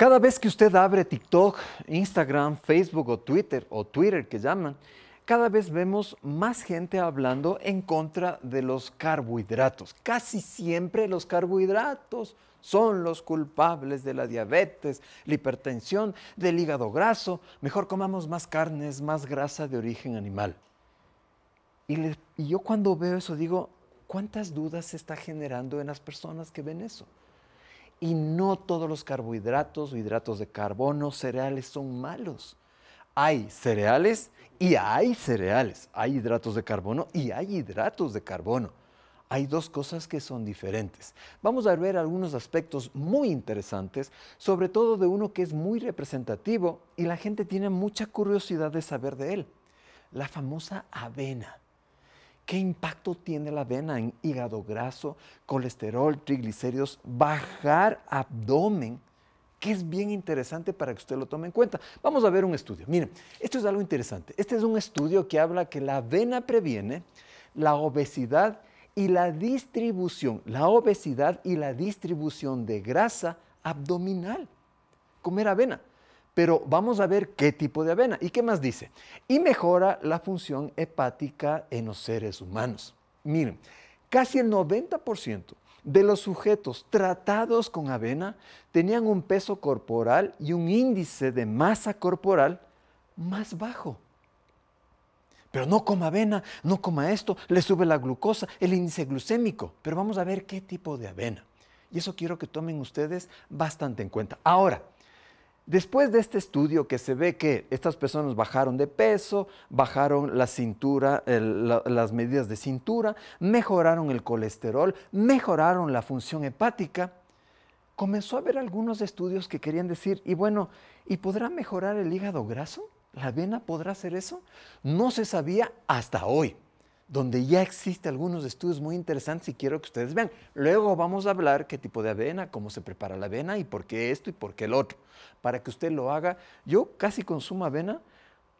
Cada vez que usted abre TikTok, Instagram, Facebook o Twitter, o Twitter que llaman, cada vez vemos más gente hablando en contra de los carbohidratos. Casi siempre los carbohidratos son los culpables de la diabetes, la hipertensión, del hígado graso. Mejor comamos más carnes, más grasa de origen animal. Y, yo cuando veo eso digo, ¿cuántas dudas se está generando en las personas que ven eso? Y no todos los carbohidratos o hidratos de carbono, cereales son malos. Hay cereales y hay cereales. Hay hidratos de carbono y hay hidratos de carbono. Hay dos cosas que son diferentes. Vamos a ver algunos aspectos muy interesantes, sobre todo de uno que es muy representativo y la gente tiene mucha curiosidad de saber de él. La famosa avena. ¿Qué impacto tiene la avena en hígado graso, colesterol, triglicéridos, bajar abdomen? que es bien interesante para que usted lo tome en cuenta. Vamos a ver un estudio. Miren, esto es algo interesante. Este es un estudio que habla que la avena previene la obesidad y la distribución, la obesidad y la distribución de grasa abdominal. Comer avena. Pero vamos a ver qué tipo de avena. ¿Y qué más dice? Y mejora la función hepática en los seres humanos. Miren, casi el 90% de los sujetos tratados con avena tenían un peso corporal y un índice de masa corporal más bajo. Pero no coma avena, no coma esto, le sube la glucosa, el índice glucémico. Pero vamos a ver qué tipo de avena. Y eso quiero que tomen ustedes bastante en cuenta. Ahora, Después de este estudio que se ve que estas personas bajaron de peso, bajaron la cintura, las medidas de cintura, mejoraron el colesterol, mejoraron la función hepática, comenzó a haber algunos estudios que querían decir, y bueno, ¿y podrá mejorar el hígado graso? ¿La vena podrá hacer eso? No se sabía hasta hoy donde ya existen algunos estudios muy interesantes y quiero que ustedes vean. Luego vamos a hablar qué tipo de avena, cómo se prepara la avena y por qué esto y por qué el otro, para que usted lo haga. Yo casi consumo avena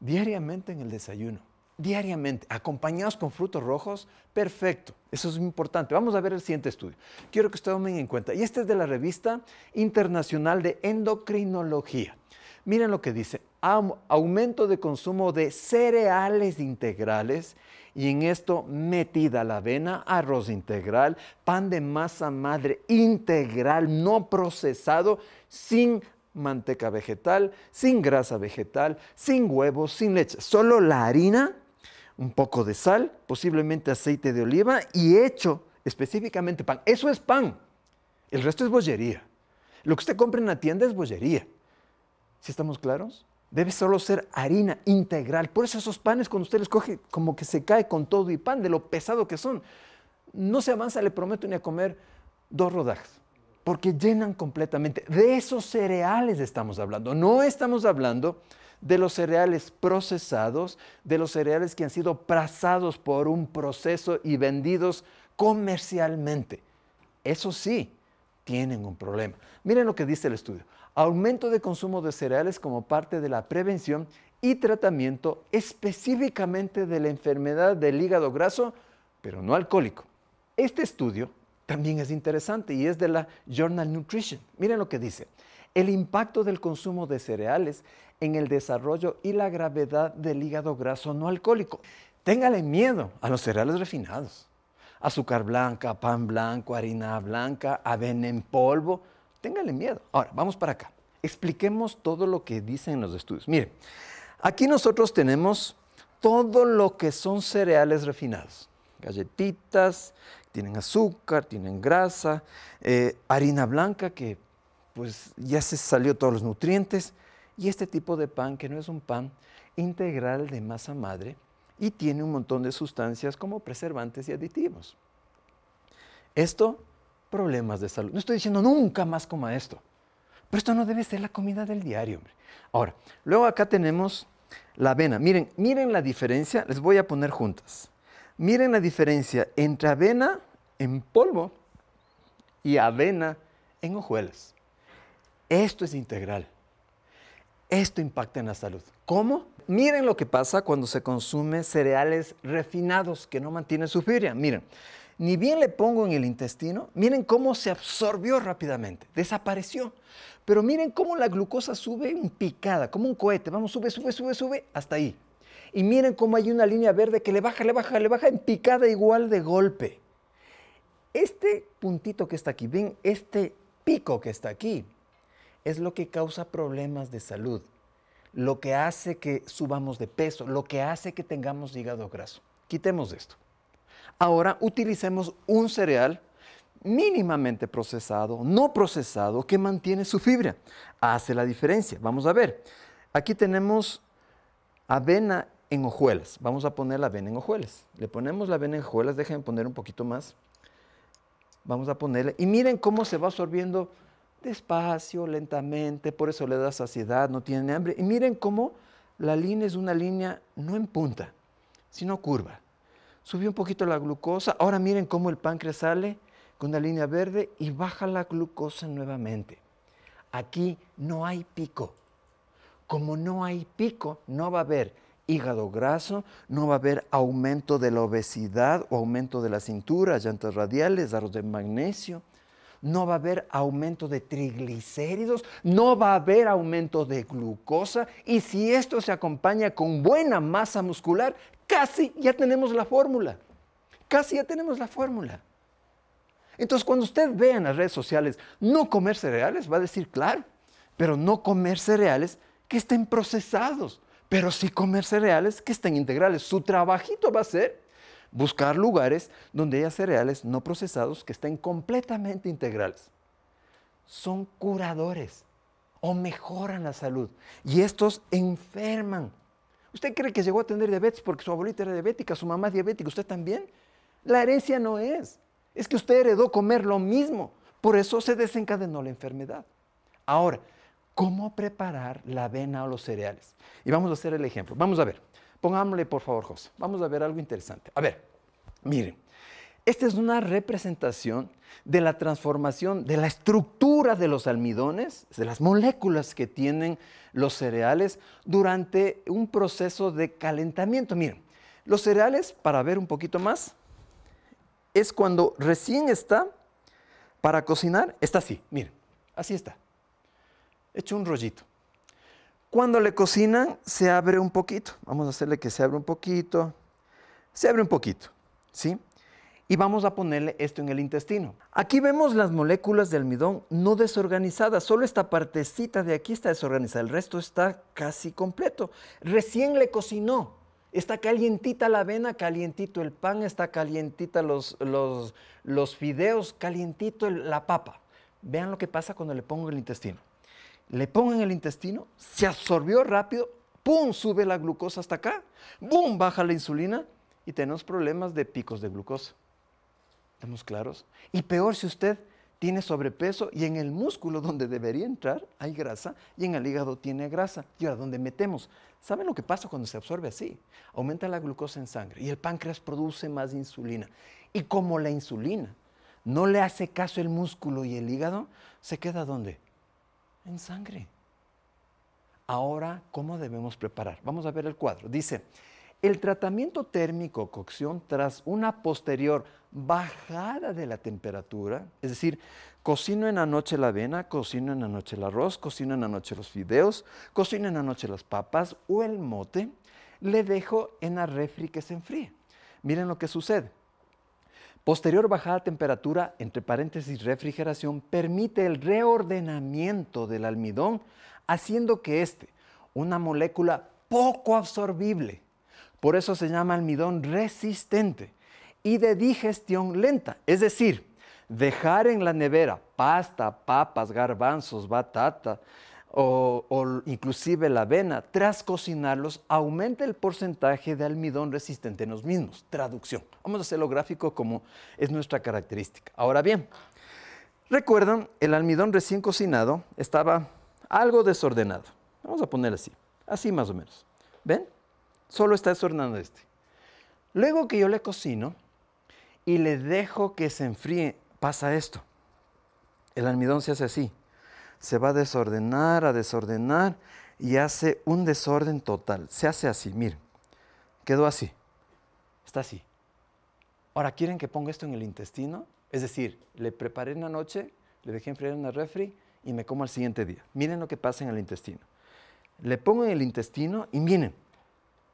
diariamente en el desayuno, diariamente, acompañados con frutos rojos, perfecto, eso es importante. Vamos a ver el siguiente estudio. Quiero que ustedes tomen en cuenta, y este es de la revista internacional de endocrinología. Miren lo que dice, aumento de consumo de cereales integrales y en esto metida la avena, arroz integral, pan de masa madre integral, no procesado, sin manteca vegetal, sin grasa vegetal, sin huevos, sin leche, solo la harina, un poco de sal, posiblemente aceite de oliva y hecho específicamente pan. Eso es pan. El resto es bollería. Lo que usted compra en la tienda es bollería. ¿Sí estamos claros? Debe solo ser harina integral. Por eso esos panes cuando usted los coge, como que se cae con todo y pan, de lo pesado que son. No se avanza, le prometo, ni a comer dos rodajas, porque llenan completamente. De esos cereales estamos hablando. No estamos hablando de los cereales procesados, de los cereales que han sido trazados por un proceso y vendidos comercialmente. Eso sí, tienen un problema. Miren lo que dice el estudio aumento de consumo de cereales como parte de la prevención y tratamiento específicamente de la enfermedad del hígado graso, pero no alcohólico. Este estudio también es interesante y es de la Journal Nutrition. Miren lo que dice. El impacto del consumo de cereales en el desarrollo y la gravedad del hígado graso no alcohólico. Téngale miedo a los cereales refinados. Azúcar blanca, pan blanco, harina blanca, avena en polvo. Ténganle miedo. Ahora, vamos para acá. Expliquemos todo lo que dicen los estudios. Miren, aquí nosotros tenemos todo lo que son cereales refinados. Galletitas, tienen azúcar, tienen grasa, eh, harina blanca que pues ya se salió todos los nutrientes. Y este tipo de pan, que no es un pan integral de masa madre, y tiene un montón de sustancias como preservantes y aditivos. Esto problemas de salud. No estoy diciendo nunca más coma esto, pero esto no debe ser la comida del diario. Hombre. Ahora, luego acá tenemos la avena. Miren, miren la diferencia, les voy a poner juntas. Miren la diferencia entre avena en polvo y avena en hojuelas. Esto es integral. Esto impacta en la salud. ¿Cómo? Miren lo que pasa cuando se consume cereales refinados que no mantienen su fibra. Miren, ni bien le pongo en el intestino, miren cómo se absorbió rápidamente, desapareció. Pero miren cómo la glucosa sube en picada, como un cohete, vamos, sube, sube, sube, sube, hasta ahí. Y miren cómo hay una línea verde que le baja, le baja, le baja en picada igual de golpe. Este puntito que está aquí, ven, este pico que está aquí, es lo que causa problemas de salud, lo que hace que subamos de peso, lo que hace que tengamos hígado graso. Quitemos esto. Ahora utilicemos un cereal mínimamente procesado, no procesado, que mantiene su fibra. Hace la diferencia. Vamos a ver. Aquí tenemos avena en hojuelas. Vamos a poner la avena en hojuelas. Le ponemos la avena en hojuelas. Déjenme poner un poquito más. Vamos a ponerla Y miren cómo se va absorbiendo despacio, lentamente. Por eso le da saciedad, no tiene hambre. Y miren cómo la línea es una línea no en punta, sino curva subió un poquito la glucosa, ahora miren cómo el páncreas sale con la línea verde y baja la glucosa nuevamente. Aquí no hay pico. Como no hay pico, no va a haber hígado graso, no va a haber aumento de la obesidad o aumento de la cintura, llantas radiales, arroz de magnesio no va a haber aumento de triglicéridos, no va a haber aumento de glucosa y si esto se acompaña con buena masa muscular, casi ya tenemos la fórmula. Casi ya tenemos la fórmula. Entonces, cuando usted ve en las redes sociales no comer cereales, va a decir, claro, pero no comer cereales que estén procesados, pero sí comer cereales que estén integrales. Su trabajito va a ser buscar lugares donde haya cereales no procesados que estén completamente integrales. Son curadores o mejoran la salud y estos enferman. ¿Usted cree que llegó a tener diabetes porque su abuelita era diabética, su mamá diabética, usted también? La herencia no es. Es que usted heredó comer lo mismo. Por eso se desencadenó la enfermedad. Ahora, ¿cómo preparar la avena o los cereales? Y vamos a hacer el ejemplo. Vamos a ver. Pongámosle, por favor, José. Vamos a ver algo interesante. A ver, miren. Esta es una representación de la transformación de la estructura de los almidones, de las moléculas que tienen los cereales durante un proceso de calentamiento. Miren, los cereales, para ver un poquito más, es cuando recién está para cocinar, está así, miren, así está, hecho un rollito. Cuando le cocinan, se abre un poquito. Vamos a hacerle que se abra un poquito. Se abre un poquito, ¿sí? Y vamos a ponerle esto en el intestino. Aquí vemos las moléculas de almidón no desorganizadas. Solo esta partecita de aquí está desorganizada. El resto está casi completo. Recién le cocinó. Está calientita la avena, calientito el pan, está calientita los, los, los fideos, calientito la papa. Vean lo que pasa cuando le pongo el intestino le pongo en el intestino, se absorbió rápido, ¡pum! sube la glucosa hasta acá, ¡boom! baja la insulina y tenemos problemas de picos de glucosa. ¿Estamos claros? Y peor si usted tiene sobrepeso y en el músculo donde debería entrar hay grasa y en el hígado tiene grasa. Y ahora, ¿dónde metemos? ¿Saben lo que pasa cuando se absorbe así? Aumenta la glucosa en sangre y el páncreas produce más insulina. Y como la insulina no le hace caso el músculo y el hígado, ¿se queda dónde? sangre. Ahora, ¿cómo debemos preparar? Vamos a ver el cuadro. Dice, el tratamiento térmico cocción tras una posterior bajada de la temperatura, es decir, cocino en la noche la avena, cocino en la noche el arroz, cocino en la noche los fideos, cocino en la noche las papas o el mote, le dejo en la refri que se enfríe. Miren lo que sucede. Posterior bajada de temperatura, entre paréntesis refrigeración, permite el reordenamiento del almidón, haciendo que éste, una molécula poco absorbible, por eso se llama almidón resistente, y de digestión lenta, es decir, dejar en la nevera pasta, papas, garbanzos, batata, o, inclusive la avena, tras cocinarlos, aumenta el porcentaje de almidón resistente en los mismos. Traducción. Vamos a hacerlo gráfico como es nuestra característica. Ahora bien, recuerdan, el almidón recién cocinado estaba algo desordenado. Vamos a poner así, así más o menos. ¿Ven? Solo está desordenado este. Luego que yo le cocino y le dejo que se enfríe, pasa esto. El almidón se hace así, se va a desordenar, a desordenar y hace un desorden total. Se hace así, miren, quedó así, está así. Ahora, ¿quieren que ponga esto en el intestino? Es decir, le preparé una noche, le dejé enfriar en el refri y me como al siguiente día. Miren lo que pasa en el intestino. Le pongo en el intestino y miren,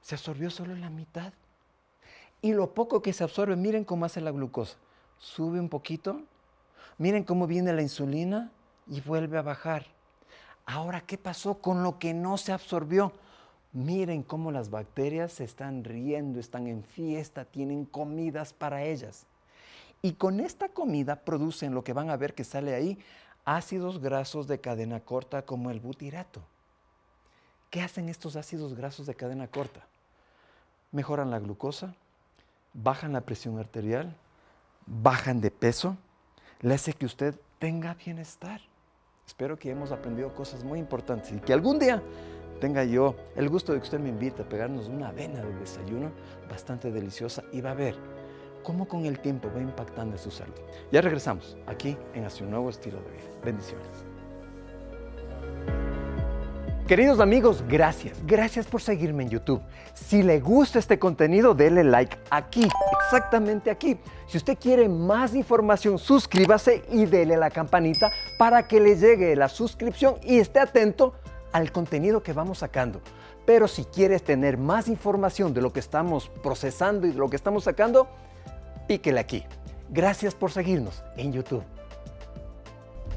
se absorbió solo la mitad. Y lo poco que se absorbe, miren cómo hace la glucosa. Sube un poquito. Miren cómo viene la insulina y vuelve a bajar. Ahora, ¿qué pasó con lo que no se absorbió? Miren cómo las bacterias se están riendo, están en fiesta, tienen comidas para ellas. Y con esta comida producen lo que van a ver que sale ahí, ácidos grasos de cadena corta como el butirato. ¿Qué hacen estos ácidos grasos de cadena corta? Mejoran la glucosa, bajan la presión arterial, bajan de peso, le hace que usted tenga bienestar. Espero que hemos aprendido cosas muy importantes y que algún día tenga yo el gusto de que usted me invite a pegarnos una avena de desayuno bastante deliciosa y va a ver cómo con el tiempo va impactando su salud. Ya regresamos aquí en Hacia un nuevo estilo de vida. Bendiciones. Queridos amigos, gracias. Gracias por seguirme en YouTube. Si le gusta este contenido, dele like aquí, exactamente aquí. Si usted quiere más información, suscríbase y dele la campanita para que le llegue la suscripción y esté atento al contenido que vamos sacando. Pero si quieres tener más información de lo que estamos procesando y de lo que estamos sacando, píquele aquí. Gracias por seguirnos en YouTube.